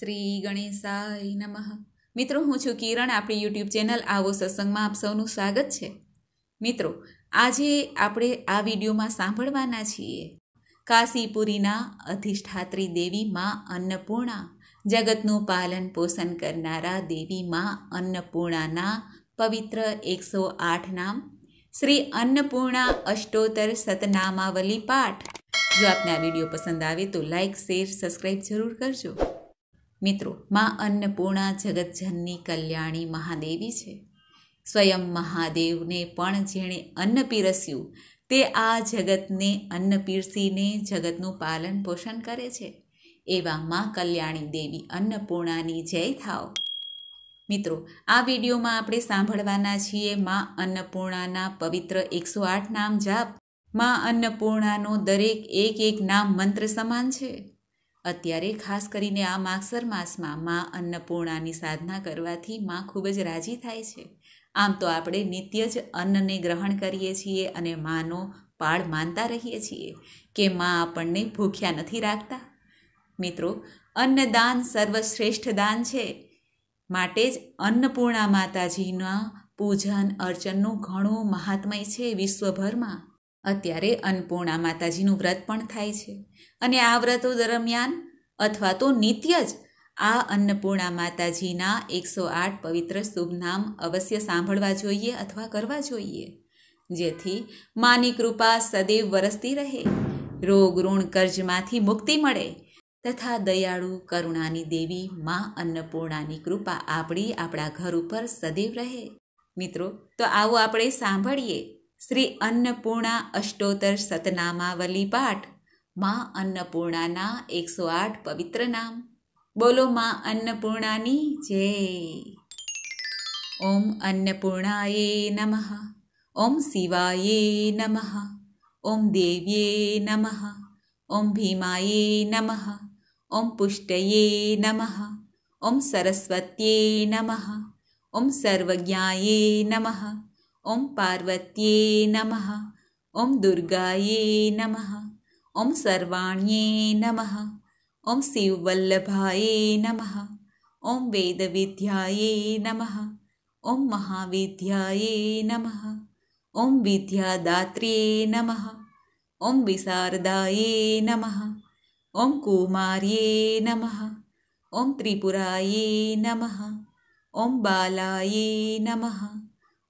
શ્રી ગણેશાય નમઃ મિત્રો હું છું કિરણ આપણી યુટ્યુબ ચેનલ આવો સત્સંગમાં આપ સૌનું સ્વાગત છે મિત્રો આજે આપણે આ વિડીયોમાં સાંભળવાના છીએ કાશીપુરીના અધિષ્ઠાત્રી દેવી માં અન્નપૂર્ણા જગતનું પાલન પોષણ કરનારા દેવી માં અન્નપૂર્ણાના પવિત્ર એકસો આઠ નામ શ્રી અન્નપૂર્ણા અષ્ટોતર સતનામાવલી પાઠ જો આપને આ વિડીયો પસંદ આવે તો લાઇક શેર સબસ્ક્રાઈબ જરૂર કરજો મિત્રો માં અન્નપૂર્ણા જગતજનની કલ્યાણી મહાદેવી છે સ્વયં મહાદેવને પણ જેણે અન્ન પીરસ્યું તે આ જગતને અન્ન પીરસીને જગતનું પાલન પોષણ કરે છે એવા મા કલ્યાણી દેવી અન્નપૂર્ણાની જય થાઓ મિત્રો આ વિડીયોમાં આપણે સાંભળવાના છીએ માં અન્નપૂર્ણાના પવિત્ર એકસો આઠ નામ જાપ માં અન્નપૂર્ણાનો દરેક એક એક નામ મંત્ર સમાન છે અત્યારે ખાસ કરીને આ માગસર માસમાં મા અન્નપૂર્ણાની સાધના કરવાથી મા ખૂબ જ રાજી થાય છે આમ તો આપણે નિત્ય જ અન્નને ગ્રહણ કરીએ છીએ અને માનો પાળ માનતા રહીએ છીએ કે મા આપણને ભૂખ્યા નથી રાખતા મિત્રો અન્નદાન સર્વશ્રેષ્ઠ દાન છે માટે જ અન્નપૂર્ણા માતાજીના પૂજન અર્ચનનું ઘણું મહાત્મય છે વિશ્વભરમાં અત્યારે અન્નપૂર્ણા માતાજીનું વ્રત પણ થાય છે અને આ વ્રતો દરમિયાન અથવા તો નિત્ય જ આ અન્નપૂર્ણા માતાજીના એકસો આઠ પવિત્ર શુભ નામ અવશ્ય સાંભળવા જોઈએ અથવા કરવા જોઈએ જેથી માની કૃપા સદૈવ વરસતી રહે રોગ ઋણ કર્જમાંથી મુક્તિ મળે તથા દયાળુ કરુણાની દેવી મા અન્નપૂર્ણાની કૃપા આપણી આપણા ઘર ઉપર સદૈવ રહે મિત્રો તો આવું આપણે સાંભળીએ શ્રી અન્નપૂર્ણા અષ્ટોતર સતનામાવલી પાઠ મા અન્નપૂર્ણાના એકસો આઠ પવિત્ર નામ બોલો મા અન્નપૂર્ણાની જય ઓમ અન્નપૂર્ણાએ નમઃ ઓમ શિવાય નમઃ ઓમ દેવ્યે નમઃ ઓમ ભીમાય નમઃ ઓમ પુષ્ટયે નમઃ ઓમ સરસ્વત્યે નમઃ ઓમ સર્વજ્ઞાયે નમઃ ॐ पार्वत्ये नमः ॐ दुर्गायै नमः ॐ सर्वाण्ये नमः ॐ शिववल्लभाये नमः ॐ वेदविद्याये नमः ॐ महाविद्याये नमः ॐ विद्यादात्र्ये नमः ॐ विशारदाय नमः ॐ कुमार्ये नमः ॐ त्रिपुरायै नमः ॐ बालाये नमः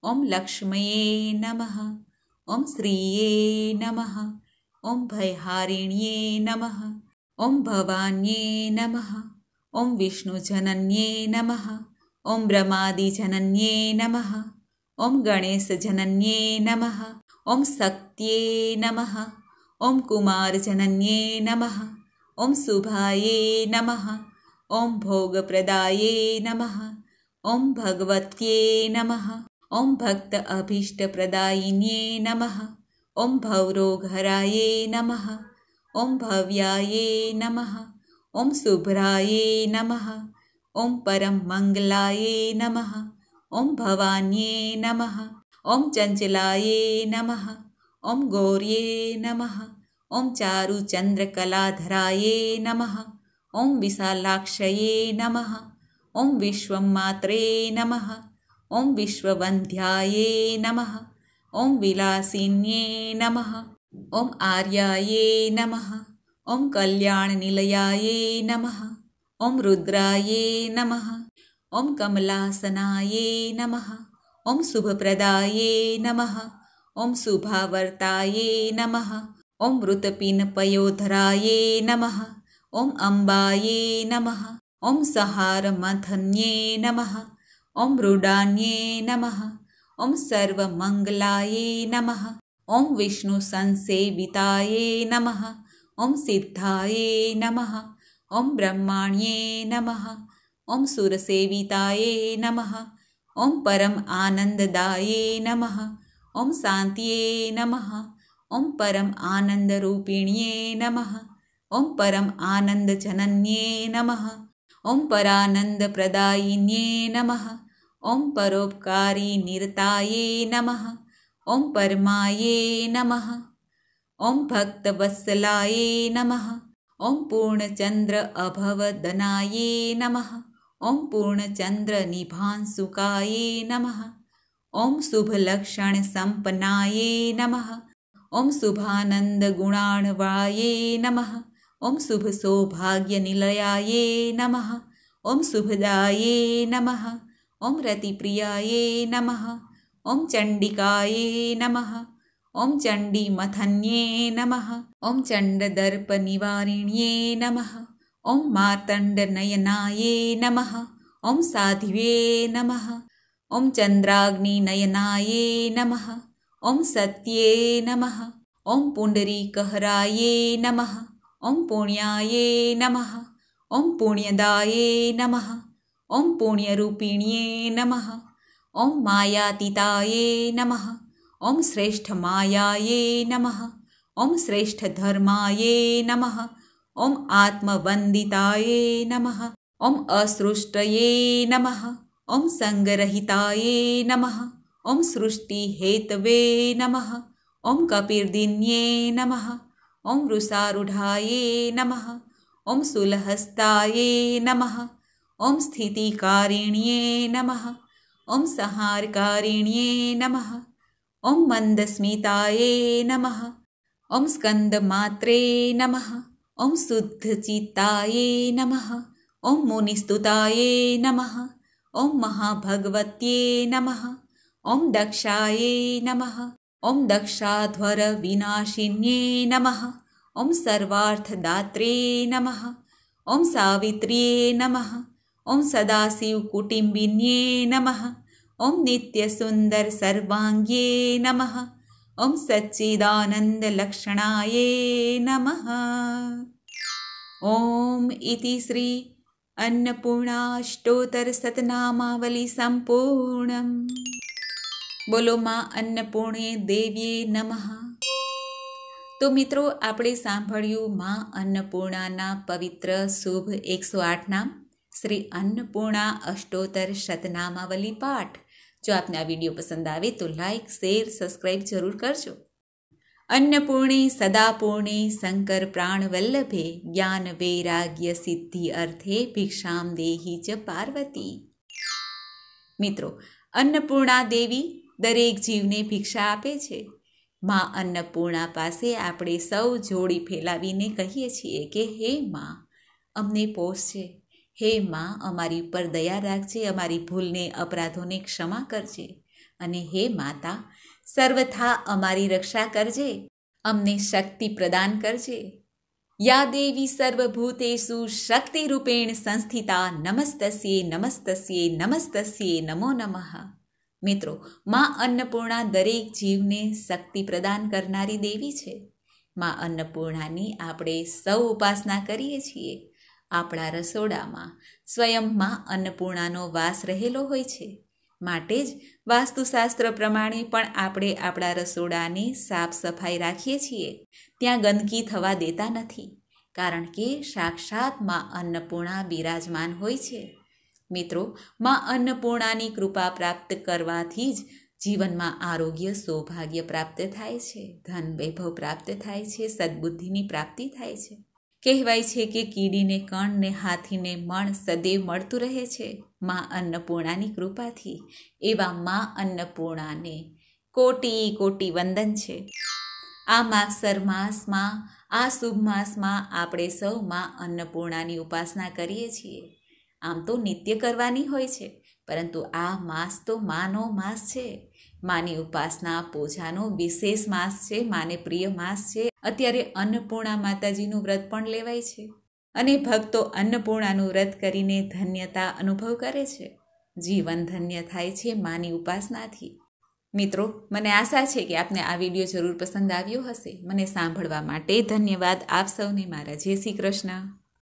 ઓમ લક્ષ્મયે નમઃ ઓમ શ્રીયે નમઃ ઓમ ભયહારિણ્યે નમઃ ઓમ ભવાન્યે નમઃ ઓમ વિષ્ણુજનન્યે નમઃ ઓમ બ્રહ્માદિજનન્યે નમઃ ઓમ ગણેશજનન્યે નમઃ ઓમ શક્ત્યે નમઃ ઓમ કુમારજનન્યે નમઃ ઓમ શુભાયે નમઃ ઓમ ભોગપ્રદાયે નમઃ ઓમ ભગવત્યે નમઃ ઓમ ભક્ત અભીષ્ટ પ્રદાયિન્યે નમઃ ઓમ ભવરોગહરાયે નમઃ ઓમ ભવ્યાયે નમઃ ઓમ શુભ્રાયે નમઃ ઓમ પરમ મંગલાયે નમઃ ઓમ ભવાન્યે નમઃ ઓમ ચંચલાયે નમઃ ઓમ ગૌર્યે નમઃ ઓમ ચારુચંદ્રકલાધરાયે નમઃ ઓમ વિશાલાક્ષયે નમઃ ઓમ વિશ્વમાત્રે નમઃ ॐ विश्ववन्ध्याये नमः ॐ विलासिन्ये नमः ॐ आर्यायै नमः ॐ कल्याणनिलयाये नमः ॐ रुद्रायै नमः ॐ कमलासनाये नमः ॐ शुभप्रदायै नमः ॐ शभावपयोधराय नमः ॐ अम्बाय नमः ॐ नमः ॐ सहारमथन्ये नमः ॐ रुडान्ये नमः ॐ सर्वमङ्गलाये नमः ॐ विष्णुसंसेविताये नमः ॐ सिद्धाये नमः ॐ ब्रह्माण्ये नमः ॐ सुरसेविताये नमः ॐ परम् आनन्ददाये नमः ॐ शान्त्ये नमः ॐ परम् आनन्दरूपिण्ये नमः ॐ परम् आनन्दजनन्ये नमः ॐ परानन्दप्रदायिन्ये नमः ॐ परोपकारी निरताय नमः ॐ परमाये नमः ॐ भक्तवत्सलाय नमः ॐ पूर्णचन्द्र पूर्णचन्द्राभवदनाय नमः ॐ पूर्णचन्द्रनिभांसुकाय नमः ॐ शुभलक्षणसम्पन्नाय नमः ॐ शुभानन्दगुणान्वाय नमः ॐ शुभसौभाग्यनिलयाय नमः ॐ शुभदायै नमः ॐ रतिप्रियाये नमः ॐ चण्डिकाये नमः ॐ चण्डीमथन्ये नमः ॐ चण्डदर्पनिवारिण्ये नमः ॐ मार्तण्डनयनाये नमः ॐ साध्वे नमः ॐ चन्द्राग्निनयनाये नमः ॐ सत्ये नमः ॐ पुण्डरीकहराये नमः ઓમ પુણ્યાયે નમઃ ઓમ પુણ્યદાયે નમઃ ઓમ પુણ્યરૂપિણીએ નમઃ ઓમ માયાતીતાયે નમઃ ઓમ શ્રેષ્ઠ માયાયે નમઃ ઓમ શ્રેષ્ઠ ધર્માયે નમઃ ઓમ આત્મવંદિતાયે નમઃ ઓમ અસૃષ્ટયે નમઃ ઓમ સંગરહિતાયે નમઃ ઓમ સૃષ્ટિ હેતવે નમઃ ઓમ કપિર્દિન્યે નમઃ ઓમ વૃષારૂઢાયે નમઃ ઓમ સુલહસ્તાયે નમઃ ઓમ સ્થિતિકારિણ્યે નમઃ ઓમ સહારકારિણ્યે નમઃ ઓમ મંદસ્મિતાયે નમઃ ઓમ સ્કંદમાત્રે નમઃ ઓમ શુદ્ધચિત્તાયે નમઃ ઓમ મુનિસ્તુતાયે નમઃ ઓમ મહાભગવત્યે નમઃ ઓમ દક્ષાયે નમઃ ॐ दक्षाध्वरविनाशिन्ये नमः ॐ सर्वार्थदात्रे नमः ॐ सावित्र्ये नमः ॐ सदाशिवकुटिम्बिन्ये नमः ॐ नित्यसुन्दरसर्वाङ्ग्ये नमः ॐ सच्चिदानन्दलक्षणाय नमः ॐ इति श्री अन्नपूर्णाष्टोत्तरसतनामावलिसम्पूर्णम् બોલો માં અન્નપૂર્ણે દેવીએ નમઃ તો મિત્રો આપણે સાંભળ્યું મા અન્નપૂર્ણાના પવિત્ર શુભ એકસો આઠ નામ શ્રી અન્નપૂર્ણા અષ્ટોતર શતનામાવલી પાઠ જો આપને આ વિડીયો પસંદ આવે તો લાઇક શેર સબસ્ક્રાઈબ જરૂર કરજો અન્નપૂર્ણે સદાપૂર્ણે શંકર પ્રાણવલ્લભે જ્ઞાન વૈરાગ્ય સિદ્ધિ અર્થે ભિક્ષામ દેહી ચ પાર્વતી મિત્રો અન્નપૂર્ણા દેવી દરેક જીવને ભિક્ષા આપે છે માં અન્નપૂર્ણા પાસે આપણે સૌ જોડી ફેલાવીને કહીએ છીએ કે હે માં અમને પોષ છે હે માં અમારી ઉપર દયા રાખજે અમારી ભૂલને અપરાધોને ક્ષમા કરજે અને હે માતા સર્વથા અમારી રક્ષા કરજે અમને શક્તિ પ્રદાન કરજે યા દેવી સર્વભૂતેષુ શક્તિરૂપેણ સંસ્થિતા નમસ્તસ્યે નમસ્તસ્યે નમસ્તસ્યે નમો નમઃ મિત્રો માં અન્નપૂર્ણા દરેક જીવને શક્તિ પ્રદાન કરનારી દેવી છે માં અન્નપૂર્ણાની આપણે સૌ ઉપાસના કરીએ છીએ આપણા રસોડામાં સ્વયં માં અન્નપૂર્ણાનો વાસ રહેલો હોય છે માટે જ વાસ્તુશાસ્ત્ર પ્રમાણે પણ આપણે આપણા રસોડાની સાફ સફાઈ રાખીએ છીએ ત્યાં ગંદકી થવા દેતા નથી કારણ કે સાક્ષાત માં અન્નપૂર્ણા બિરાજમાન હોય છે મિત્રો માં અન્નપૂર્ણાની કૃપા પ્રાપ્ત કરવાથી જ જીવનમાં આરોગ્ય સૌભાગ્ય પ્રાપ્ત થાય છે ધન વૈભવ પ્રાપ્ત થાય છે સદબુદ્ધિની પ્રાપ્તિ થાય છે કહેવાય છે કે કીડીને કણને હાથીને મણ સદૈવ મળતું રહે છે મા અન્નપૂર્ણાની કૃપાથી એવા મા અન્નપૂર્ણાને કોટી કોટી વંદન છે આ માગસર માસમાં આ શુભ માસમાં આપણે સૌ મા અન્નપૂર્ણાની ઉપાસના કરીએ છીએ આમ તો નિત્ય કરવાની હોય છે પરંતુ આ માસ તો માનો માસ છે માની ઉપાસના પૂજાનો વિશેષ માસ છે માને પ્રિય માસ છે અત્યારે અન્નપૂર્ણા માતાજીનું વ્રત પણ લેવાય છે અને ભક્તો અન્નપૂર્ણાનું વ્રત કરીને ધન્યતા અનુભવ કરે છે જીવન ધન્ય થાય છે માની ઉપાસનાથી મિત્રો મને આશા છે કે આપને આ વિડીયો જરૂર પસંદ આવ્યો હશે મને સાંભળવા માટે ધન્યવાદ આપ સૌને મારા જય શ્રી કૃષ્ણ